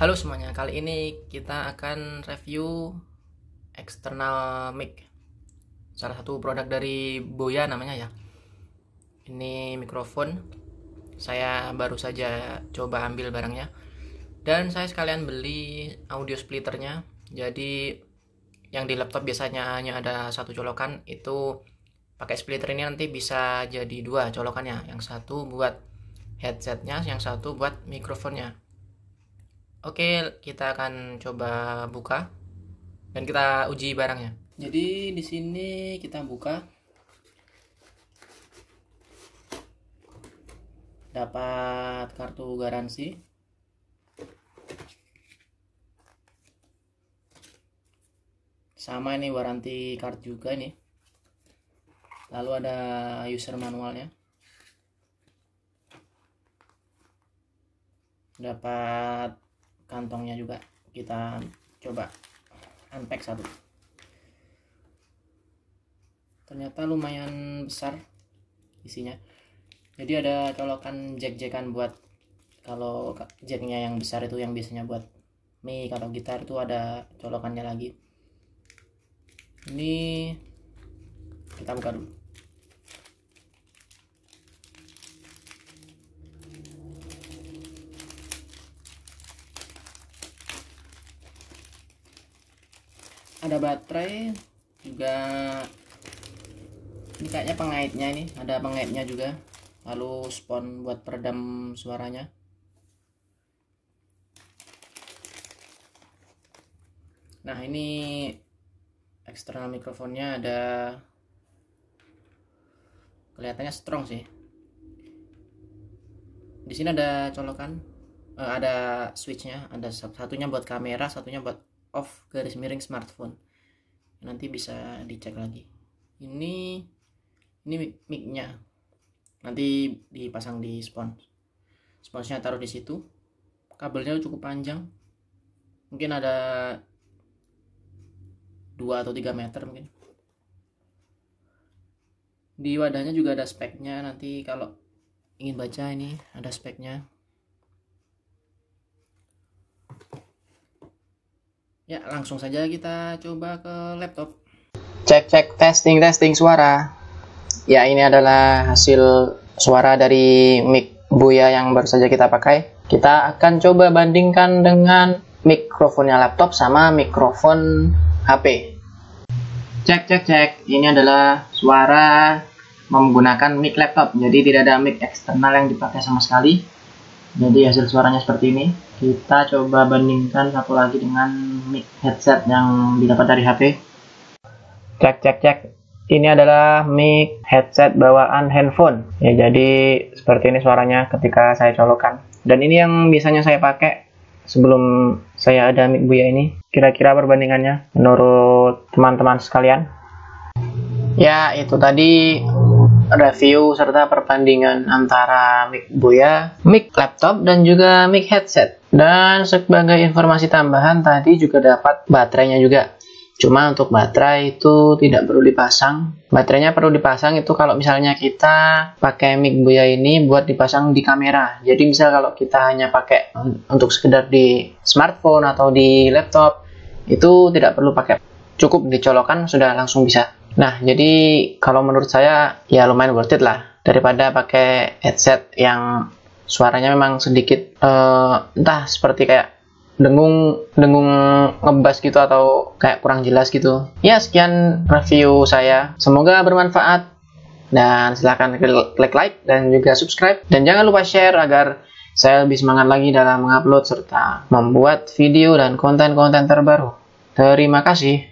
Halo semuanya, kali ini kita akan review external mic Salah satu produk dari Boya namanya ya Ini mikrofon Saya baru saja coba ambil barangnya Dan saya sekalian beli audio splitternya Jadi yang di laptop biasanya hanya ada satu colokan Itu pakai splitter ini nanti bisa jadi dua colokannya Yang satu buat headsetnya, yang satu buat mikrofonnya Oke, kita akan coba buka dan kita uji barangnya. Jadi di sini kita buka dapat kartu garansi. Sama ini waranti card juga nih. Lalu ada user manualnya. Dapat kantongnya juga kita coba unpack satu ternyata lumayan besar isinya jadi ada colokan jack-jackan buat kalau jacknya yang besar itu yang biasanya buat mic kalau gitar itu ada colokannya lagi ini kita buka dulu ada baterai juga ini kayaknya pengaitnya ini ada pengaitnya juga lalu spon buat peredam suaranya nah ini eksternal mikrofonnya ada kelihatannya strong sih di sini ada colokan eh, ada switchnya ada satunya buat kamera satunya buat off garis miring smartphone nanti bisa dicek lagi ini ini mic micnya nanti dipasang di spons sponsnya taruh di situ kabelnya cukup panjang mungkin ada 2 atau 3 meter mungkin di wadahnya juga ada speknya nanti kalau ingin baca ini ada speknya Ya, langsung saja kita coba ke laptop. Cek cek testing testing suara. Ya, ini adalah hasil suara dari mic Buya yang baru saja kita pakai. Kita akan coba bandingkan dengan mikrofonnya laptop sama mikrofon HP. Cek cek cek. Ini adalah suara menggunakan mic laptop. Jadi tidak ada mic eksternal yang dipakai sama sekali jadi hasil suaranya seperti ini kita coba bandingkan satu lagi dengan mic headset yang didapat dari HP cek cek cek ini adalah mic headset bawaan handphone ya jadi seperti ini suaranya ketika saya colokan dan ini yang biasanya saya pakai sebelum saya ada mic buya ini kira-kira perbandingannya menurut teman-teman sekalian ya itu tadi review serta perbandingan antara mic buaya, mic laptop, dan juga mic headset. Dan sebagai informasi tambahan tadi juga dapat baterainya juga. Cuma untuk baterai itu tidak perlu dipasang. Baterainya perlu dipasang itu kalau misalnya kita pakai mic buaya ini buat dipasang di kamera. Jadi misal kalau kita hanya pakai untuk sekedar di smartphone atau di laptop, itu tidak perlu pakai. Cukup dicolokkan sudah langsung bisa Nah, jadi kalau menurut saya ya lumayan worth it lah daripada pakai headset yang suaranya memang sedikit uh, entah seperti kayak dengung dengung ngebas gitu atau kayak kurang jelas gitu. Ya, sekian review saya. Semoga bermanfaat dan silahkan klik like dan juga subscribe dan jangan lupa share agar saya lebih semangat lagi dalam mengupload serta membuat video dan konten-konten terbaru. Terima kasih.